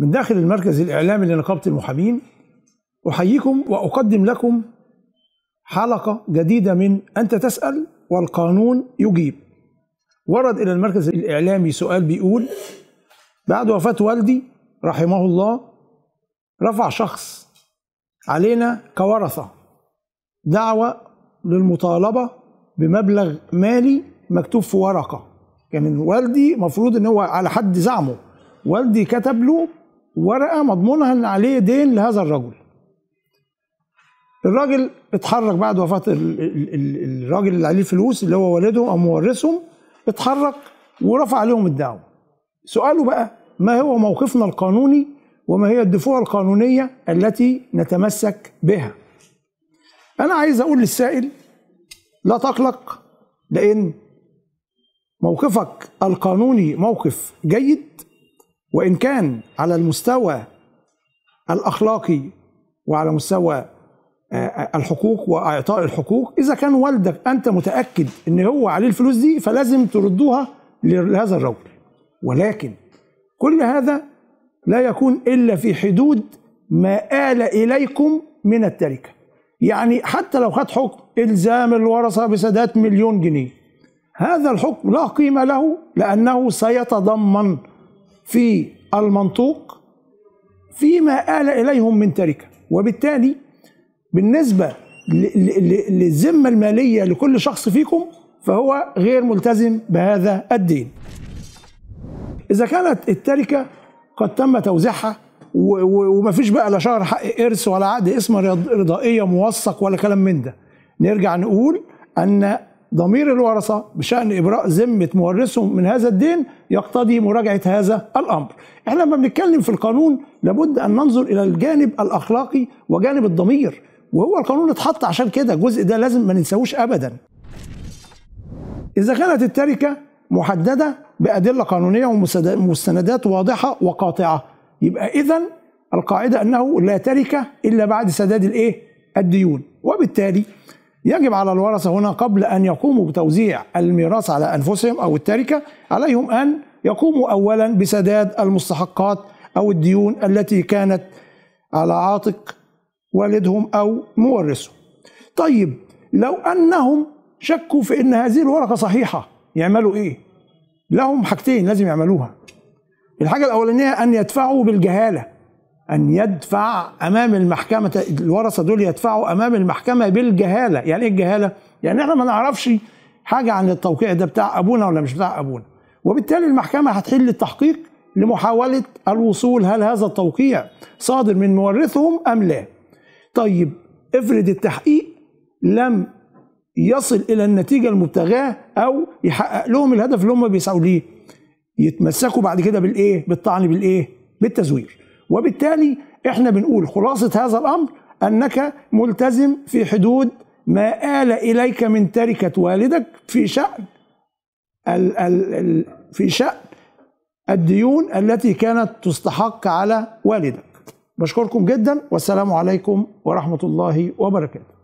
من داخل المركز الإعلامي لنقابة المحامين أحييكم وأقدم لكم حلقة جديدة من أنت تسأل والقانون يجيب ورد إلى المركز الإعلامي سؤال بيقول بعد وفاة والدي رحمه الله رفع شخص علينا كورثة دعوة للمطالبة بمبلغ مالي مكتوب في ورقة يعني والدي مفروض ان هو على حد زعمه والدي كتب له ورقه مضمونها ان عليه دين لهذا الرجل الراجل اتحرك بعد وفاه الراجل اللي عليه فلوس اللي هو والده او مورثهم اتحرك ورفع عليهم الدعوه سؤاله بقى ما هو موقفنا القانوني وما هي الدفوع القانونيه التي نتمسك بها انا عايز اقول للسائل لا تقلق لان موقفك القانوني موقف جيد وإن كان على المستوى الأخلاقي وعلى مستوى آه، الحقوق وإعطاء الحقوق إذا كان والدك أنت متأكد إن هو عليه الفلوس دي فلازم تردوها لهذا الرجل ولكن كل هذا لا يكون إلا في حدود ما آل إليكم من التركة يعني حتى لو خد حكم إلزام الورثة بسداد مليون جنيه هذا الحكم لا قيمة له لأنه سيتضمن في المنطوق فيما آل إليهم من تركة وبالتالي بالنسبة للذمة المالية لكل شخص فيكم فهو غير ملتزم بهذا الدين إذا كانت التركة قد تم توزيعها وما فيش بقى لا شهر حق إرث ولا عقد اسم رضائية موثق ولا كلام من ده نرجع نقول أن ضمير الورثة بشأن إبراء ذمة مورثهم من هذا الدين يقتضي مراجعة هذا الأمر إحنا لما بنتكلم في القانون لابد أن ننظر إلى الجانب الأخلاقي وجانب الضمير وهو القانون اتحط عشان كده الجزء ده لازم ما ننساهوش أبدا إذا كانت التركة محددة بأدلة قانونية ومستندات واضحة وقاطعة يبقى إذا القاعدة أنه لا تركة إلا بعد سداد الإيه؟ الديون وبالتالي يجب على الورثة هنا قبل أن يقوموا بتوزيع الميراث على أنفسهم أو التركة عليهم أن يقوموا أولا بسداد المستحقات أو الديون التي كانت على عاتق والدهم أو مورثهم طيب لو أنهم شكوا في أن هذه الورقة صحيحة يعملوا إيه؟ لهم حاجتين لازم يعملوها الحاجة الأولانية أن يدفعوا بالجهالة ان يدفع امام المحكمه الورثه دول يدفعوا امام المحكمه بالجهاله يعني ايه الجهاله يعني احنا ما نعرفش حاجه عن التوقيع ده بتاع ابونا ولا مش بتاع ابونا وبالتالي المحكمه هتحل التحقيق لمحاوله الوصول هل هذا التوقيع صادر من مورثهم ام لا طيب افرض التحقيق لم يصل الى النتيجه المبتغاه او يحقق لهم الهدف اللي هم بيسعوا ليه يتمسكوا بعد كده بالايه بالطعن بالايه بالتزوير وبالتالي احنا بنقول خلاصة هذا الأمر أنك ملتزم في حدود ما آل إليك من تركة والدك في شأن ال ال ال في شأن الديون التي كانت تستحق على والدك بشكركم جدا والسلام عليكم ورحمة الله وبركاته